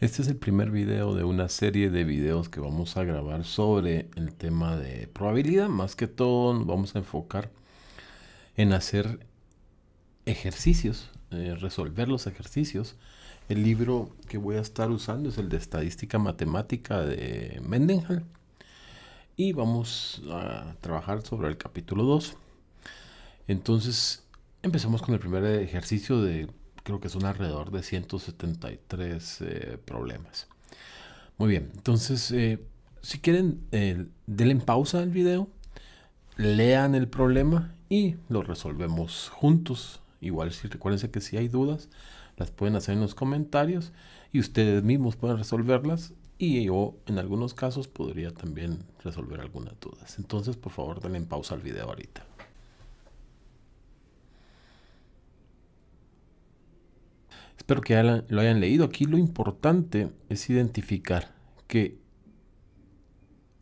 Este es el primer video de una serie de videos que vamos a grabar sobre el tema de probabilidad. Más que todo vamos a enfocar en hacer ejercicios, eh, resolver los ejercicios. El libro que voy a estar usando es el de Estadística Matemática de Mendenhall. Y vamos a trabajar sobre el capítulo 2. Entonces, empezamos con el primer ejercicio de creo que son alrededor de 173 eh, problemas. Muy bien, entonces eh, si quieren, eh, denle pausa al video, lean el problema y lo resolvemos juntos. Igual si recuérdense que si hay dudas, las pueden hacer en los comentarios y ustedes mismos pueden resolverlas y yo en algunos casos podría también resolver algunas dudas. Entonces por favor denle pausa al video ahorita. Espero que lo hayan leído. Aquí lo importante es identificar que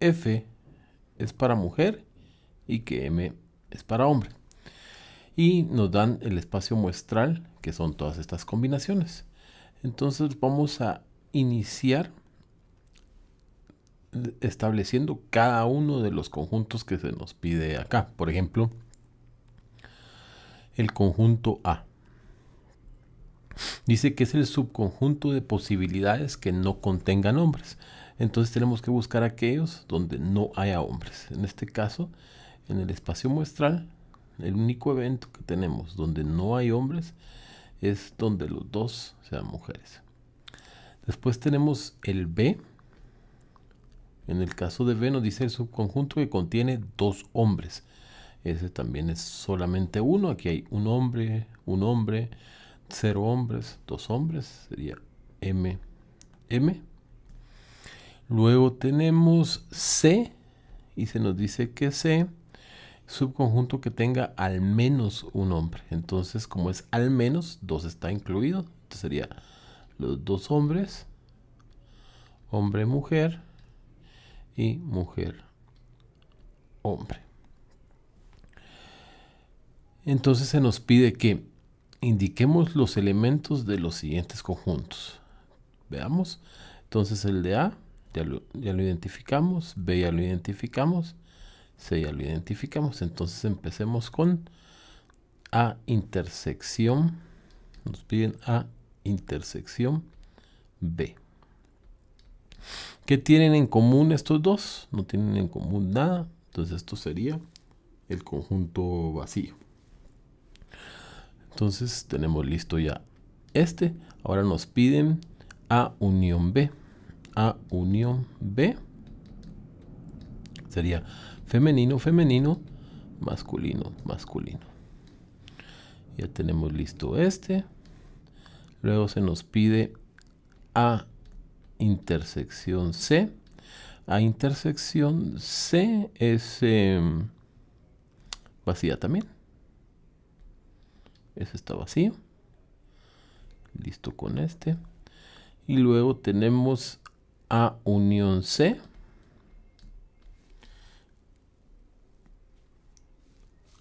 F es para mujer y que M es para hombre. Y nos dan el espacio muestral, que son todas estas combinaciones. Entonces vamos a iniciar estableciendo cada uno de los conjuntos que se nos pide acá. Por ejemplo, el conjunto A. Dice que es el subconjunto de posibilidades que no contengan hombres. Entonces tenemos que buscar aquellos donde no haya hombres. En este caso, en el espacio muestral, el único evento que tenemos donde no hay hombres es donde los dos sean mujeres. Después tenemos el B. En el caso de B nos dice el subconjunto que contiene dos hombres. Ese también es solamente uno. Aquí hay un hombre, un hombre, cero hombres, dos hombres, sería M. M. Luego tenemos C y se nos dice que C subconjunto que tenga al menos un hombre. Entonces, como es al menos, dos está incluido. Entonces sería los dos hombres, hombre-mujer y mujer-hombre. Entonces se nos pide que indiquemos los elementos de los siguientes conjuntos. Veamos. Entonces el de A ya lo, identificamos, B ya lo identificamos, C ya lo identificamos. Entonces empecemos con A intersección. Nos piden A intersección B. ¿Qué tienen en común estos dos? No tienen en común nada. Entonces esto sería el conjunto vacío. Entonces tenemos listo ya este. Ahora nos piden A unión B. A unión B sería femenino, femenino, masculino, masculino. Ya tenemos listo este. Luego se nos pide A intersección C. A intersección C es em, vacía también ese estaba así. listo con este y luego tenemos a unión C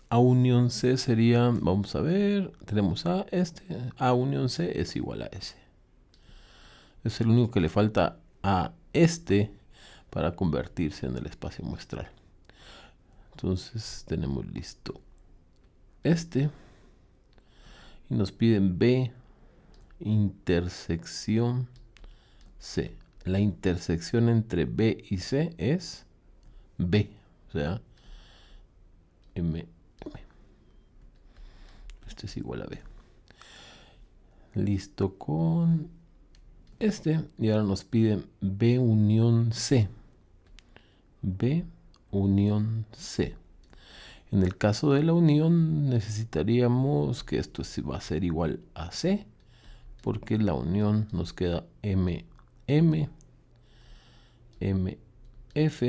A unión C sería, vamos a ver, tenemos A, este, A unión C es igual a S. Es el único que le falta a este para convertirse en el espacio muestral. Entonces tenemos listo este y nos piden B intersección C. La intersección entre B y C es B, o sea, M. M. Este es igual a B. Listo con este. Y ahora nos piden B unión C. B unión C. En el caso de la unión necesitaríamos que esto va a ser igual a C porque la unión nos queda MM, MF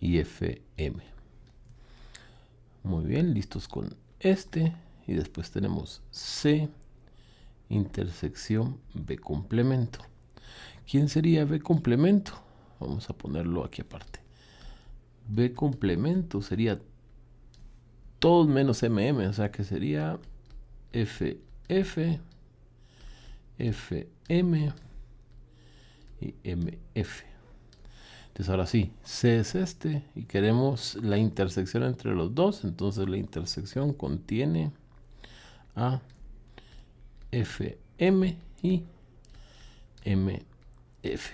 y FM. Muy bien, listos con este y después tenemos C intersección B complemento. ¿Quién sería B complemento? Vamos a ponerlo aquí aparte. B complemento sería todos menos MM, o sea que sería FF, FM y MF. Entonces ahora sí, C es este y queremos la intersección entre los dos, entonces la intersección contiene a FM y MF.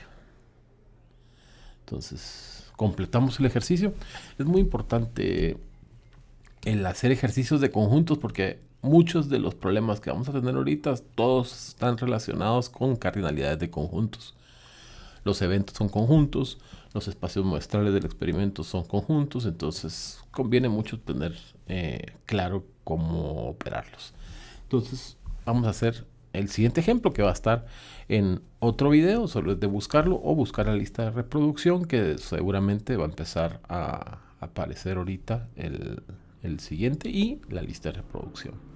Entonces completamos el ejercicio. Es muy importante el hacer ejercicios de conjuntos porque muchos de los problemas que vamos a tener ahorita, todos están relacionados con cardinalidades de conjuntos. Los eventos son conjuntos, los espacios muestrales del experimento son conjuntos, entonces conviene mucho tener eh, claro cómo operarlos. Entonces vamos a hacer el siguiente ejemplo que va a estar en otro video, solo es de buscarlo o buscar la lista de reproducción que seguramente va a empezar a aparecer ahorita el, el siguiente y la lista de reproducción.